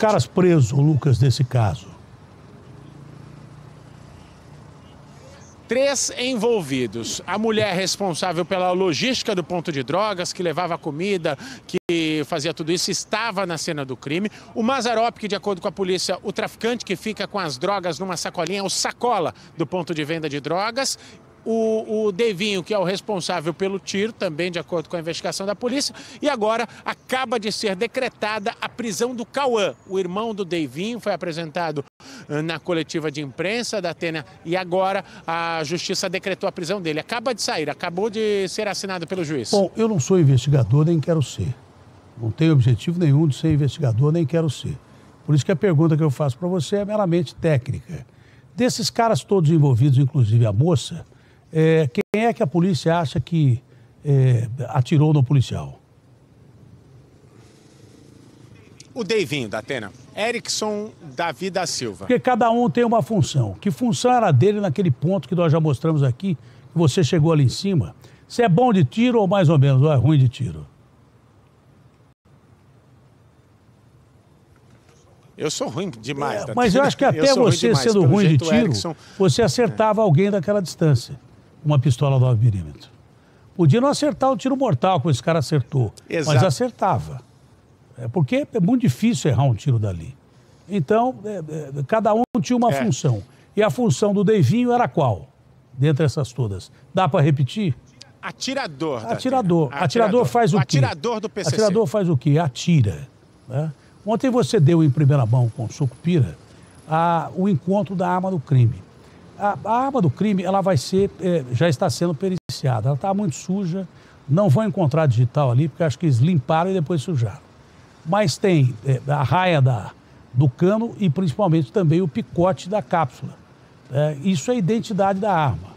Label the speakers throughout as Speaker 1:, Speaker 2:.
Speaker 1: caras presos, Lucas, nesse caso?
Speaker 2: Três envolvidos. A mulher responsável pela logística do ponto de drogas, que levava comida, que fazia tudo isso, estava na cena do crime. O Mazarop, que de acordo com a polícia, o traficante que fica com as drogas numa sacolinha, o sacola do ponto de venda de drogas o, o Devinho, que é o responsável pelo tiro, também de acordo com a investigação da polícia, e agora acaba de ser decretada a prisão do Cauã, o irmão do Devinho, foi apresentado eh, na coletiva de imprensa da Atena e agora a justiça decretou a prisão dele. Acaba de sair, acabou de ser assinado pelo juiz. Bom, eu
Speaker 1: não sou investigador, nem quero ser. Não tenho objetivo nenhum de ser investigador, nem quero ser. Por isso que a pergunta que eu faço para você é meramente técnica. Desses caras todos envolvidos, inclusive a moça, é, quem é que a polícia acha que é, atirou no policial?
Speaker 2: O Deivinho da Atena. Erickson Davi da Silva. Porque
Speaker 1: cada um tem uma função. Que função era dele naquele ponto que nós já mostramos aqui, que você chegou ali em cima? Você é bom de tiro ou mais ou menos, ou é ruim de tiro? Eu sou ruim demais. É, mas eu acho que até você ruim sendo ruim de tiro, Erickson... você acertava é. alguém daquela distância uma pistola 9mm. Podia não acertar o tiro mortal, como esse cara acertou, Exato. mas acertava. É porque é muito difícil errar um tiro dali. Então, é, é, cada um tinha uma é. função. E a função do Deivinho era qual? Dentre essas todas. Dá para repetir?
Speaker 2: Atirador. Atirador. Atirador. Atirador faz o, o atirador quê? Atirador do PCC. Atirador
Speaker 1: faz o quê? Atira. Né? Ontem você deu em primeira mão com o Sucupira a, o encontro da arma do crime a, a arma do crime ela vai ser, é, já está sendo periciada. Ela está muito suja, não vão encontrar digital ali, porque acho que eles limparam e depois sujaram. Mas tem é, a raia da, do cano e principalmente também o picote da cápsula. É, isso é a identidade da arma.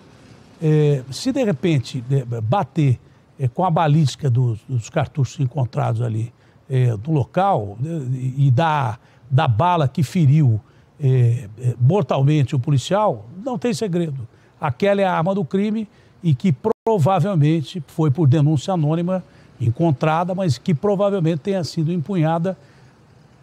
Speaker 1: É, se de repente é, bater é, com a balística dos, dos cartuchos encontrados ali no local né, e da, da bala que feriu é, é, mortalmente o policial, não tem segredo. Aquela é a arma do crime e que provavelmente foi por denúncia anônima encontrada, mas que provavelmente tenha sido empunhada.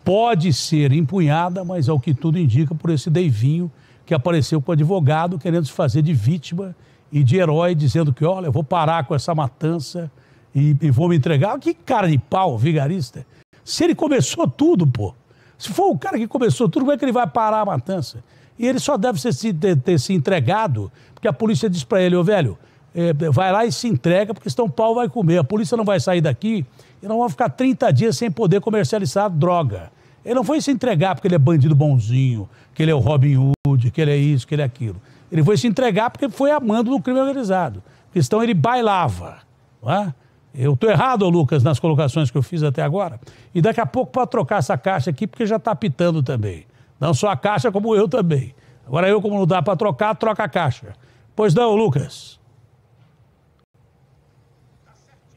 Speaker 1: Pode ser empunhada, mas é o que tudo indica, por esse Deivinho que apareceu com o advogado querendo se fazer de vítima e de herói, dizendo que, olha, eu vou parar com essa matança e, e vou me entregar. Ah, que cara de pau, vigarista. Se ele começou tudo, pô. Se for o cara que começou tudo, como é que ele vai parar a matança? E ele só deve ter, ter se entregado, porque a polícia diz para ele, ô velho, é, vai lá e se entrega, porque senão o pau vai comer. A polícia não vai sair daqui e não vai ficar 30 dias sem poder comercializar droga. Ele não foi se entregar porque ele é bandido bonzinho, que ele é o Robin Hood, que ele é isso, que ele é aquilo. Ele foi se entregar porque foi amando do crime organizado. Porque senão ele bailava. Não é? Eu estou errado, Lucas, nas colocações que eu fiz até agora. E daqui a pouco pode trocar essa caixa aqui, porque já está pitando também. Não só a caixa, como eu também. Agora eu, como não dá para trocar, troca a caixa. Pois não, Lucas.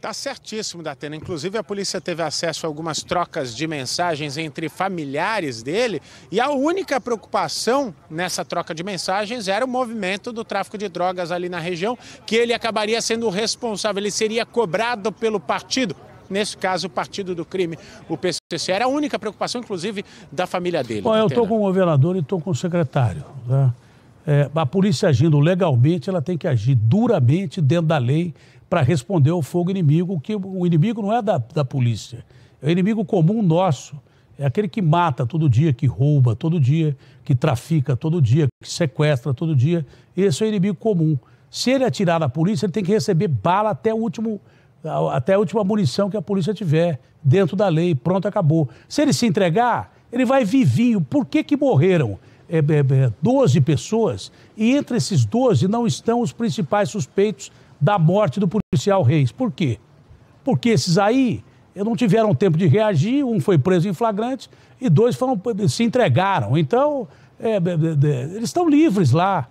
Speaker 1: Tá
Speaker 2: certíssimo, Datena. Inclusive, a polícia teve acesso a algumas trocas de mensagens entre familiares dele e a única preocupação nessa troca de mensagens era o movimento do tráfico de drogas ali na região, que ele acabaria sendo responsável, ele seria cobrado pelo partido nesse caso, o Partido do Crime, o PCC. Era a única preocupação, inclusive, da família dele. Bom, eu estou com
Speaker 1: o governador e estou com o secretário. Tá? É, a polícia agindo legalmente, ela tem que agir duramente dentro da lei para responder ao fogo inimigo, que o inimigo não é da, da polícia, é o inimigo comum nosso. É aquele que mata todo dia, que rouba todo dia, que trafica todo dia, que sequestra todo dia. Esse é o inimigo comum. Se ele atirar na polícia, ele tem que receber bala até, o último, até a última munição que a polícia tiver, dentro da lei. Pronto, acabou. Se ele se entregar, ele vai vivinho. Por que, que morreram? é, é, 12 é, pessoas, e entre esses 12 não estão os principais suspeitos da morte do policial Reis. Por quê? Porque esses aí eh, não tiveram tempo de reagir, um foi preso em flagrante e dois foram, eh, se entregaram. Então, é, eles estão livres lá,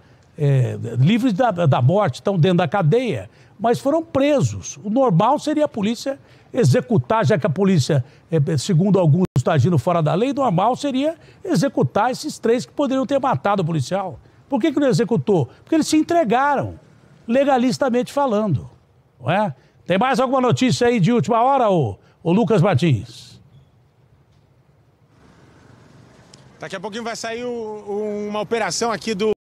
Speaker 1: livres da, da morte, estão dentro da cadeia, mas foram presos. O normal seria a polícia executar, já que a polícia, eh, segundo alguns, está agindo fora da lei, normal seria executar esses três que poderiam ter matado o policial. Por que, que não executou? Porque eles se entregaram, legalistamente falando. Não é? Tem mais alguma notícia aí de última hora, ô, ô Lucas Martins?
Speaker 2: Daqui a pouquinho vai sair o, uma operação aqui do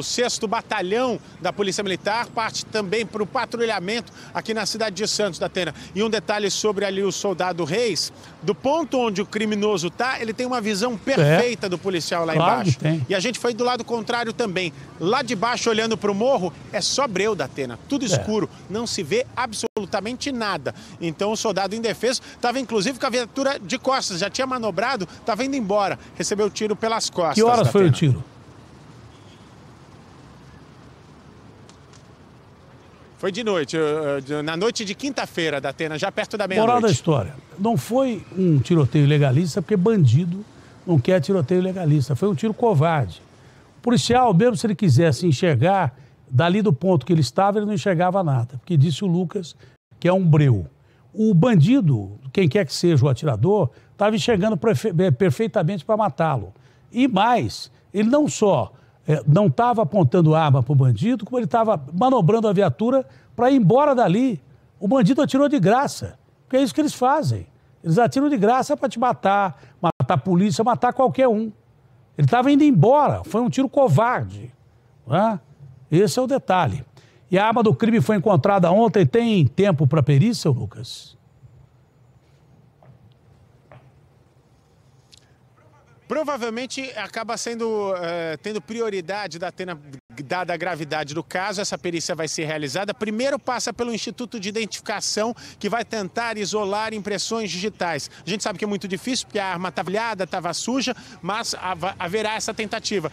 Speaker 2: o 6 Batalhão da Polícia Militar, parte também para o patrulhamento aqui na cidade de Santos da Atena. E um detalhe sobre ali o soldado Reis, do ponto onde o criminoso está, ele tem uma visão é. perfeita é. do policial lá claro embaixo. E a gente foi do lado contrário também. Lá de baixo, olhando para o morro, é só breu da Atena, tudo é. escuro, é. não se vê absolutamente nada. Então o soldado indefeso estava inclusive com a viatura de costas, já tinha manobrado, estava indo embora, recebeu tiro pelas costas. Que horas foi o tiro? Foi de noite, na noite de quinta-feira da Atena, já perto da meia-noite. Moral da história,
Speaker 1: não foi um tiroteio legalista, porque bandido não quer tiroteio legalista, foi um tiro covarde. O policial, mesmo se ele quisesse enxergar, dali do ponto que ele estava, ele não enxergava nada, porque disse o Lucas que é um breu. O bandido, quem quer que seja o atirador, estava enxergando perfe eh, perfeitamente para matá-lo. E mais, ele não só é, não estava apontando arma para o bandido, como ele estava manobrando a viatura para ir embora dali. O bandido atirou de graça, porque é isso que eles fazem. Eles atiram de graça para te matar, matar a polícia, matar qualquer um. Ele estava indo embora, foi um tiro covarde. Né? Esse é o detalhe. E a arma do crime foi encontrada ontem. Tem tempo para perícia, Lucas?
Speaker 2: Provavelmente acaba sendo é, tendo prioridade da Atena, dada a gravidade do caso. Essa perícia vai ser realizada. Primeiro passa pelo Instituto de Identificação, que vai tentar isolar impressões digitais. A gente sabe que é muito difícil, porque a arma estava tá estava suja, mas haverá essa tentativa.